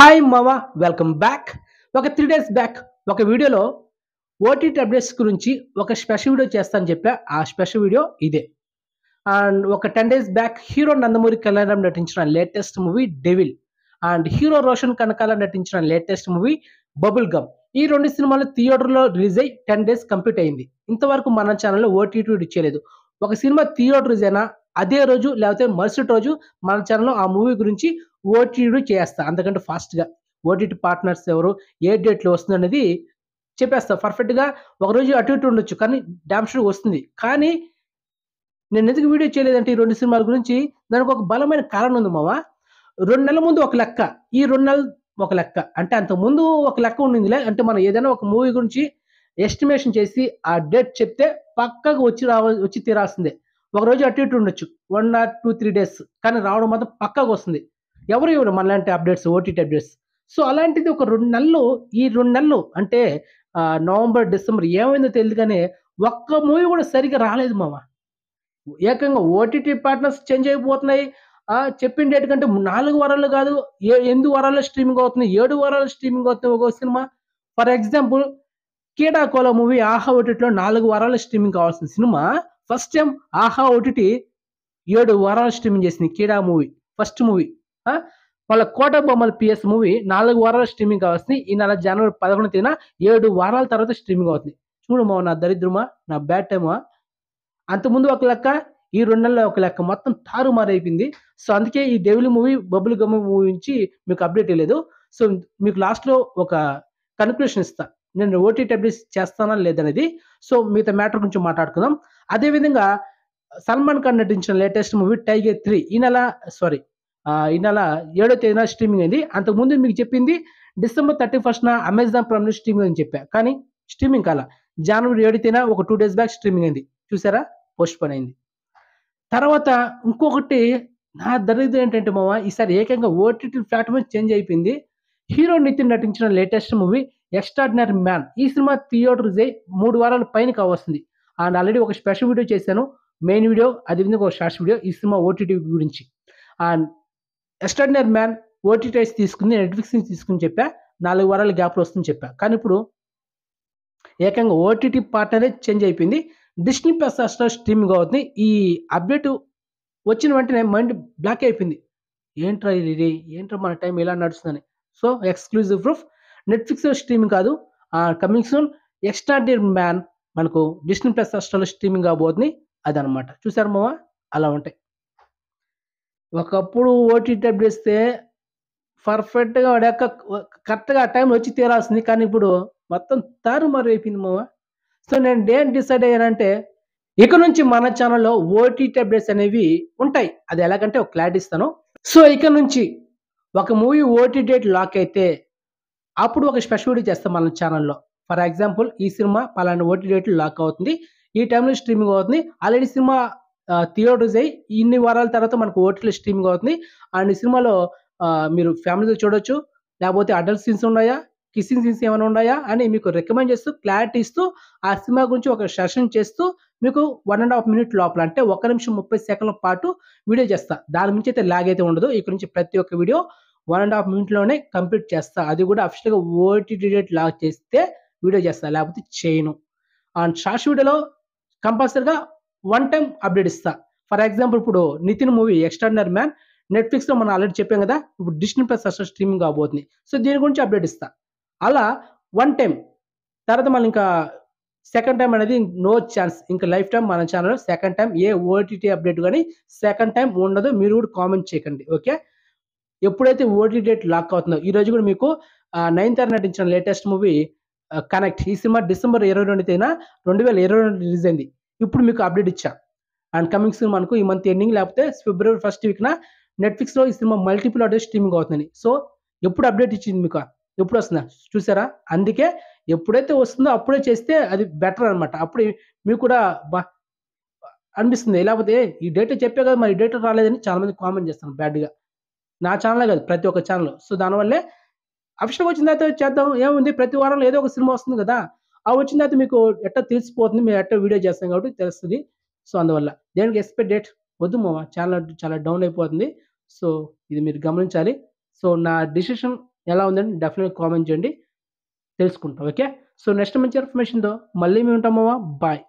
hi మావా welcome back ఒక three days back ఒక వీడియోలో ఓటీటీ అప్డేట్స్ గురించి ఒక స్పెషల్ వీడియో చేస్తానని చెప్పా ఆ స్పెషల్ వీడియో ఇదే అండ్ ఒక ten days back hero Nandamuri కళ్యాణం నటించిన latest movie Devil and hero Roshan Kanakala నటించిన లేటెస్ట్ మూవీ బబుల్ గమ్ ఈ రెండు సినిమాలు థియేటర్లో రిలీజ్ అయ్యి టెన్ డేస్ కంప్లీట్ అయింది ఇంతవరకు మన ఛానల్లో ఓటీటీ చేయలేదు ఒక సినిమా థియేటర్ రిలీజ్ అయినా అదే రోజు లేకపోతే మరుసటి రోజు మన ఛానల్లో ఆ మూవీ గురించి ఓటీడీ చేస్తా అంతకంటే ఫాస్ట్గా ఓటీటీ పార్ట్నర్స్ ఎవరు ఏ డేట్లో వస్తుంది అనేది చెప్పేస్తా పర్ఫెక్ట్గా ఒకరోజు అటు ఇటు ఉండొచ్చు కానీ డ్యామ్ షూర్ వస్తుంది కానీ నేను ఎందుకు వీడియో చేయలేదంటే ఈ రెండు సినిమాల గురించి దానికి ఒక బలమైన కారణం ఉంది మావా రెండు నెలల ముందు ఒక లెక్క ఈ రెండు నెలలు ఒక లెక్క అంటే అంతకుముందు ఒక లెక్క ఉండిందిలే అంటే మనం ఏదైనా ఒక మూవీ గురించి ఎస్టిమేషన్ చేసి ఆ డేట్ చెప్తే పక్కగా వచ్చి రావ వచ్చి తీరాల్సిందే ఒకరోజు అటు ఇటు ఉండొచ్చు one or two three days కానీ రావడం మాత్రం పక్కాగా వస్తుంది ఎవరు ఇవ్వరు మనలాంటి అప్డేట్స్ ఓటీటీ అప్డేట్స్ సో అలాంటిది ఒక రెండు నెలలు ఈ రెండు నెలలు అంటే నవంబర్ డిసెంబర్ ఏమైందో తెలియదు కానీ ఒక్క మూవీ కూడా సరిగ్గా రాలేదు మామ ఏకంగా ఓటీటీ పార్ట్నర్స్ చేంజ్ అయిపోతున్నాయి చెప్పిన డేట్ కంటే నాలుగు వారాలు కాదు ఏ ఎనిమిది వారాల్లో స్ట్రీమింగ్ అవుతుంది ఏడు వారాలు స్ట్రీమింగ్ అవుతుంది ఒక సినిమా for example Keedaakola movie Aha ఓటీటీలో నాలుగు వారాలు స్ట్రీమింగ్ కావాల్సిన సినిమా ఫస్ట్ టైం ఆహా ఒకటి ఏడు వారాలు స్ట్రీమింగ్ చేసింది కీడా మూవీ ఫస్ట్ మూవీ వాళ్ళ కోట బొమ్మల పిఎస్ మూవీ నాలుగు వారాలు స్ట్రీమింగ్ కావాల్సింది ఈ నెల జనవరి పదకొండు తేదీన ఏడు వారాల తర్వాత స్ట్రీమింగ్ అవుతుంది మా నా దరిద్రమా నా బ్యాడ్ టైమా అంతకుముందు ఒక లెక్క ఈ రెండు నెలల ఒక లెక్క మొత్తం తారుమారైపోయింది సో అందుకే ఈ దేవులు మూవీ బబుల్ గమ్మ మూవీ నుంచి మీకు అప్డేట్ ఇవ్వలేదు సో మీకు లాస్ట్లో ఒక కన్క్లూషన్ ఇస్తా నేను ఓటీటబ్ల్యూస్ చేస్తానా లేదనేది సో మిగతా మ్యాటర్ గురించి మాట్లాడుకుందాం అదేవిధంగా సల్మాన్ ఖాన్ నటించిన లేటెస్ట్ మూవీ టైగర్ త్రీ ఈ నెల సారీ ఈ నెల ఏడో తేదీన స్ట్రీమింగ్ అయింది అంతకుముందు మీకు చెప్పింది డిసెంబర్ థర్టీ ఫస్ట్న అమెజాన్ లో స్ట్రీమింగ్ అని చెప్పా కానీ స్ట్రీమింగ్ కాల జనవరి ఏడు తేదీన ఒక టూ డేస్ బ్యాక్ స్ట్రీమింగ్ అయింది చూసారా పోస్ట్ పోన్ అయింది తర్వాత ఇంకొకటి నా దరిద్రం ఏంటంటే మామ ఈసారి ఏకంగా ఓటీటీ ప్లాట్ఫామ్ చేంజ్ అయిపోయింది హీరో నితిన్ నటించిన లేటెస్ట్ మూవీ ఎక్స్ట్రాడినరీ మ్యాన్ ఈ సినిమా థియేటర్ జై మూడు వారాల పైన కావస్తుంది అండ్ ఆల్రెడీ ఒక స్పెషల్ వీడియో చేశాను మెయిన్ వీడియో అది విధంగా ఒక షార్ట్స్ వీడియో ఈ సినిమా ఓటీటీ గురించి అండ్ ఎక్స్ట్రాడినరీ మ్యాన్ ఓటీటీస్ తీసుకుని నెట్ఫ్లిక్స్ నుంచి తీసుకుని చెప్పా నాలుగు వారాల గ్యాప్లో వస్తుందని చెప్పా కానీ ఇప్పుడు ఏకంగా ఓటీటీ పార్ట్నరే చేంజ్ అయిపోయింది డిస్నీ ప్లస్లో స్ట్రీమింగ్ అవుతుంది ఈ అప్డేట్ వచ్చిన వెంటనే మైండ్ బ్లాక్ అయిపోయింది ఏంట్రా ఇది ఏంట్రా మన టైం ఇలా నడుస్తుందని so exclusive proof Netflix streaming కాదు కమింగ్ సూన్ ఎక్స్ట్రాడినరీ మ్యాన్ మనకు డిస్నీ ప్లస్ హాస్టల్లో స్ట్రీమింగ్ కాబోతుంది అదనమాట చూసారు మావా అలా ఉంటాయి ఒకప్పుడు ఓటీటీ అప్డేట్ ఇస్తే పర్ఫెక్ట్గా వాడి కరెక్ట్గా ఆ టైంలో వచ్చి తీరాల్సింది కానీ ఇప్పుడు మొత్తం తారుమారు అయిపోయింది మావా సో నేను డే డిసైడ్ అయ్యానంటే ఇక నుంచి మన ఛానల్లో ఓటీటీ అప్డేట్స్ అనేవి ఉంటాయి అది ఎలాగంటే ఒక క్లారిటీ ఇస్తాను సో ఇక నుంచి ఒక మూవీ ఓటీ డేట్ లాక్ అయితే అప్పుడు ఒక స్పెషల్ వీడియో చేస్తాం మన ఛానల్లో ఫర్ ఎగ్జాంపుల్ ఈ సినిమా పలానా ఓటీ డేట్లు లాక్ అవుతుంది ఈ టైంలో స్ట్రీమింగ్ అవుతుంది ఆల్రెడీ సినిమా థియేటర్స్ అయ్యి ఇన్ని వారాల తర్వాత మనకు ఓటీలో స్ట్రీమింగ్ అవుతుంది అండ్ ఈ సినిమాలో మీరు ఫ్యామిలీతో చూడొచ్చు లేకపోతే అడల్ట్ సీన్స్ ఉన్నాయా కిస్సింగ్ సీన్స్ ఏమైనా ఉన్నాయా అని మీకు రికమెండ్ చేస్తూ క్లారిటీ ఇస్తూ ఆ సినిమా గురించి ఒక సెషన్ చేస్తూ మీకు వన్ అండ్ హాఫ్ మినిట్ లోపల అంటే ఒక నిమిషం ముప్పై సెకండ్ల పాటు వీడియో చేస్తా దాని నుంచి అయితే లాగ్ అయితే ఉండదు ఇక్కడ నుంచి ప్రతి ఒక్క వీడియో వన్ అండ్ హాఫ్ మినిట్లోనే కంప్లీట్ చేస్తా అది కూడా అఫీషియల్గా ఓటీటీ డేట్ లాక్ చేస్తే వీడియో చేస్తా లేకపోతే చేయను అండ్ షార్ట్స్ వీడియోలో కంపల్సరీగా వన్ టైం అప్డేట్ ఇస్తా ఫర్ ఎగ్జాంపుల్ ఇప్పుడు నితిన్ మూవీ ఎక్స్టర్నర్ మ్యాన్ నెట్ఫ్లిక్స్లో మనం ఆల్రెడీ చెప్పాం కదా ఇప్పుడు డిస్నీ ప్లస్ అసలు స్ట్రీమింగ్ కాబోతుంది సో దీని గురించి అప్డేట్ ఇస్తా అలా వన్ టైం తర్వాత మనం ఇంకా సెకండ్ టైం అనేది నో ఛాన్స్ ఇంకా లైఫ్ టైం మన ఛానల్లో సెకండ్ టైం ఏ ఓటీటీ అప్డేట్ కానీ సెకండ్ టైం ఉండదు మీరు కూడా కామెంట్ చేయకండి ఓకే ఎప్పుడైతే ఓటీ డేట్ లాక్ అవుతుందో ఈ రోజు కూడా మీకు నైన్త్ నటించిన లేటెస్ట్ మూవీ కనెక్ట్ ఈ సినిమా డిసెంబర్ ఇరవై రెండు తేదీన రెండు వేల ఇరవై రెండు రిలీజ్ అయింది ఇప్పుడు మీకు అప్డేట్ ఇచ్చా అండ్ కమింగ్ సినిమా మనకు ఈ మంత్ ఎండింగ్ లేకపోతే ఫిబ్రవరి ఫస్ట్ వీక్న నెట్ఫ్లిక్స్లో ఈ సినిమా మల్టిపుల్ అప్డేట్ స్ట్రీమింగ్ అవుతుంది సో ఎప్పుడు అప్డేట్ ఇచ్చింది మీకు ఎప్పుడు వస్తుందా చూసారా అందుకే ఎప్పుడైతే వస్తుందో అప్పుడే చేస్తే అది బెటర్ అనమాట అప్పుడు మీకు కూడా బా అనిపిస్తుంది లేకపోతే ఈ డేట్ చెప్పే కదా మరి ఈ డేట్ రాలేదని చాలామంది కామెంట్ చేస్తాను బ్యాడ్గా నా ఛానల్ కాదు ప్రతి ఒక్క ఛానల్ సో దానివల్లే అభిషేక్ వచ్చిన తర్వాత చేద్దాం ఏముంది ప్రతి వారంలో ఏదో ఒక సినిమా వస్తుంది కదా ఆ వచ్చిన తర్వాత మీకు ఎట్టా తెలిసిపోతుంది మేము ఎట్టా వీడియో చేస్తాం కాబట్టి తెలుస్తుంది సో అందువల్ల దేనికి ఎక్స్పెక్ట్ డేట్ వద్దు మా ఛానల్ చాలా డౌన్ అయిపోతుంది సో ఇది మీరు గమనించాలి సో నా డిసిషన్ ఎలా ఉందని డెఫినెట్గా కామెంట్ చేయండి తెలుసుకుంటాం ఓకే సో నెక్స్ట్ మంచి ఇన్ఫర్మేషన్తో మళ్ళీ మేము ఉంటామమ్మా బాయ్